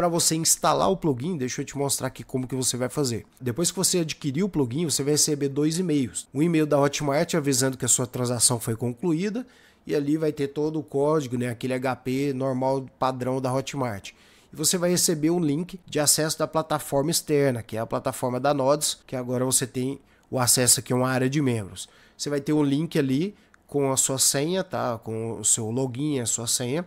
para você instalar o plugin, deixa eu te mostrar aqui como que você vai fazer. Depois que você adquirir o plugin, você vai receber dois e-mails. Um e-mail da Hotmart avisando que a sua transação foi concluída e ali vai ter todo o código, né, aquele HP normal padrão da Hotmart. E você vai receber um link de acesso da plataforma externa, que é a plataforma da Nodes, que agora você tem o acesso aqui a uma área de membros. Você vai ter um link ali com a sua senha, tá? Com o seu login, a sua senha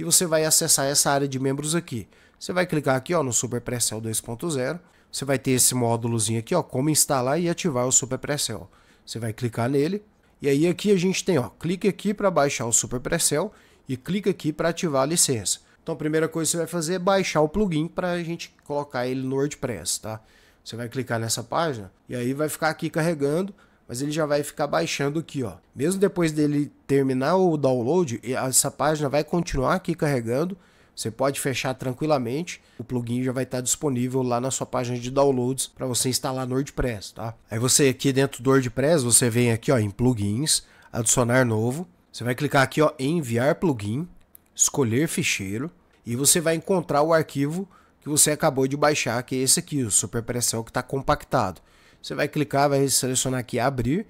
e você vai acessar essa área de membros aqui. Você vai clicar aqui ó, no Super Precel 2.0, você vai ter esse módulozinho aqui, ó, como instalar e ativar o Super Precel. Você vai clicar nele, e aí aqui a gente tem, ó, clique aqui para baixar o Super Precel e clique aqui para ativar a licença. Então a primeira coisa que você vai fazer é baixar o plugin para a gente colocar ele no WordPress, tá? Você vai clicar nessa página e aí vai ficar aqui carregando mas ele já vai ficar baixando aqui, ó. Mesmo depois dele terminar o download, essa página vai continuar aqui carregando. Você pode fechar tranquilamente, o plugin já vai estar disponível lá na sua página de downloads para você instalar no WordPress, tá? Aí você aqui dentro do WordPress, você vem aqui, ó, em plugins, adicionar novo. Você vai clicar aqui, ó, em enviar plugin, escolher ficheiro e você vai encontrar o arquivo que você acabou de baixar, que é esse aqui, o Superpressão que está compactado. Você vai clicar, vai selecionar aqui abrir,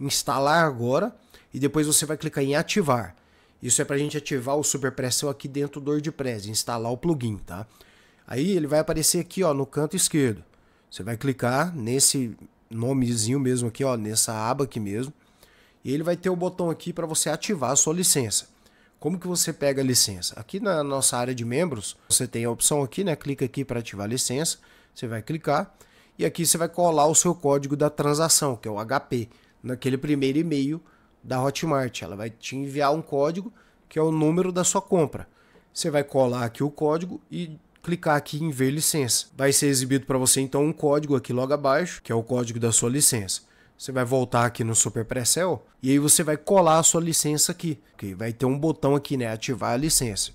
instalar agora e depois você vai clicar em ativar. Isso é para a gente ativar o SuperPressel aqui dentro do WordPress, instalar o plugin, tá? Aí ele vai aparecer aqui, ó, no canto esquerdo. Você vai clicar nesse nomezinho mesmo aqui, ó, nessa aba aqui mesmo. E ele vai ter o botão aqui para você ativar a sua licença. Como que você pega a licença? Aqui na nossa área de membros, você tem a opção aqui, né? Clica aqui para ativar a licença. Você vai clicar e aqui você vai colar o seu código da transação, que é o HP, naquele primeiro e-mail da Hotmart. Ela vai te enviar um código que é o número da sua compra. Você vai colar aqui o código e clicar aqui em ver licença. Vai ser exibido para você então um código aqui logo abaixo, que é o código da sua licença. Você vai voltar aqui no Super Precel e aí você vai colar a sua licença aqui. Okay? Vai ter um botão aqui, né? Ativar a licença.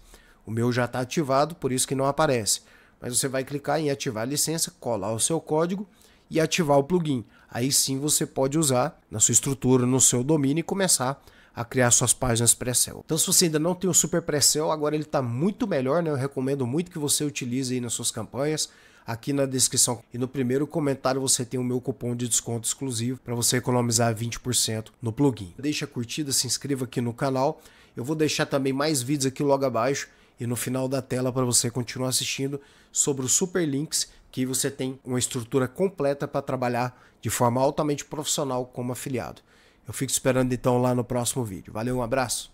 O meu já está ativado, por isso que não aparece. Mas você vai clicar em ativar a licença, colar o seu código e ativar o plugin. Aí sim você pode usar na sua estrutura, no seu domínio e começar a criar suas páginas pré-sell. Então, se você ainda não tem o Super Pré-sell, agora ele está muito melhor, né? Eu recomendo muito que você utilize aí nas suas campanhas. Aqui na descrição e no primeiro comentário você tem o meu cupom de desconto exclusivo para você economizar 20% no plugin. Deixa a curtida, se inscreva aqui no canal. Eu vou deixar também mais vídeos aqui logo abaixo e no final da tela para você continuar assistindo sobre o Super Links, que você tem uma estrutura completa para trabalhar de forma altamente profissional como afiliado. Eu fico esperando então lá no próximo vídeo. Valeu, um abraço.